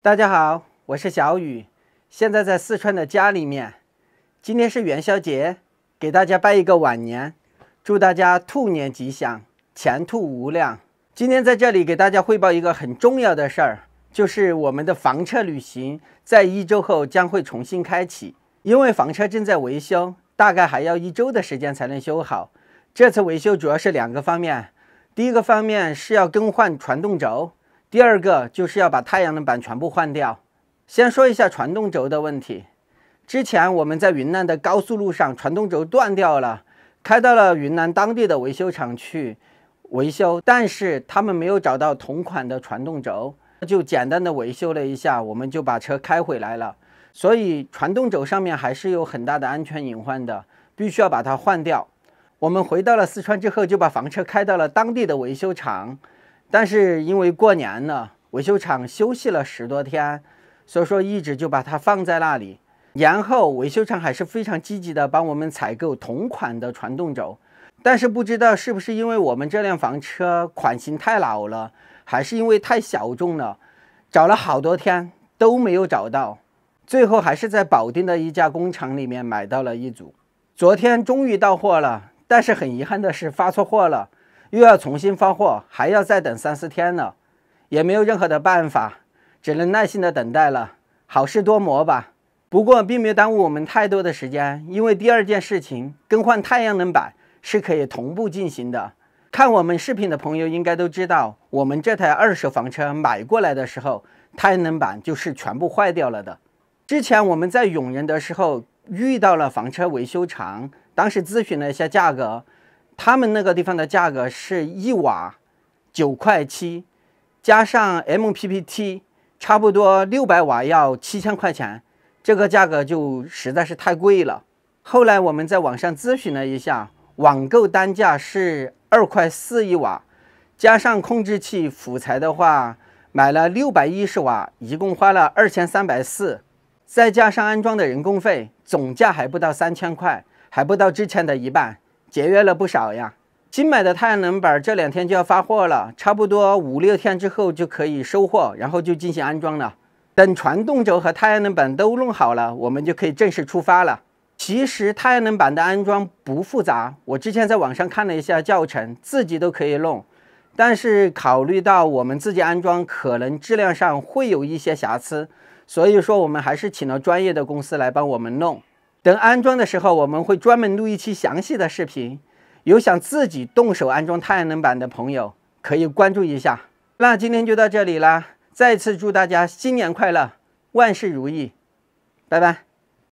大家好，我是小雨，现在在四川的家里面。今天是元宵节，给大家拜一个晚年，祝大家兔年吉祥，前兔无量。今天在这里给大家汇报一个很重要的事儿，就是我们的房车旅行在一周后将会重新开启，因为房车正在维修，大概还要一周的时间才能修好。这次维修主要是两个方面，第一个方面是要更换传动轴。第二个就是要把太阳能板全部换掉。先说一下传动轴的问题。之前我们在云南的高速路上，传动轴断掉了，开到了云南当地的维修厂去维修，但是他们没有找到同款的传动轴，就简单的维修了一下，我们就把车开回来了。所以传动轴上面还是有很大的安全隐患的，必须要把它换掉。我们回到了四川之后，就把房车开到了当地的维修厂。但是因为过年了，维修厂休息了十多天，所以说一直就把它放在那里。年后维修厂还是非常积极的帮我们采购同款的传动轴，但是不知道是不是因为我们这辆房车款型太老了，还是因为太小众了，找了好多天都没有找到，最后还是在保定的一家工厂里面买到了一组。昨天终于到货了，但是很遗憾的是发错货了。又要重新发货，还要再等三四天了，也没有任何的办法，只能耐心的等待了。好事多磨吧。不过并没有耽误我们太多的时间，因为第二件事情更换太阳能板是可以同步进行的。看我们视频的朋友应该都知道，我们这台二手房车买过来的时候，太阳能板就是全部坏掉了的。之前我们在永仁的时候遇到了房车维修厂，当时咨询了一下价格。他们那个地方的价格是一瓦九块七，加上 MPPT，差不多六百瓦要七千块钱，这个价格就实在是太贵了。后来我们在网上咨询了一下，网购单价是二块四一瓦，加上控制器辅材的话，买了六百一十瓦，一共花了二千三百四，再加上安装的人工费，总价还不到三千块，还不到之前的一半。节约了不少呀！新买的太阳能板这两天就要发货了，差不多五六天之后就可以收货，然后就进行安装了。等传动轴和太阳能板都弄好了，我们就可以正式出发了。其实太阳能板的安装不复杂，我之前在网上看了一下教程，自己都可以弄。但是考虑到我们自己安装可能质量上会有一些瑕疵，所以说我们还是请了专业的公司来帮我们弄。等安装的时候，我们会专门录一期详细的视频。有想自己动手安装太阳能板的朋友，可以关注一下。那今天就到这里啦，再次祝大家新年快乐，万事如意，拜拜。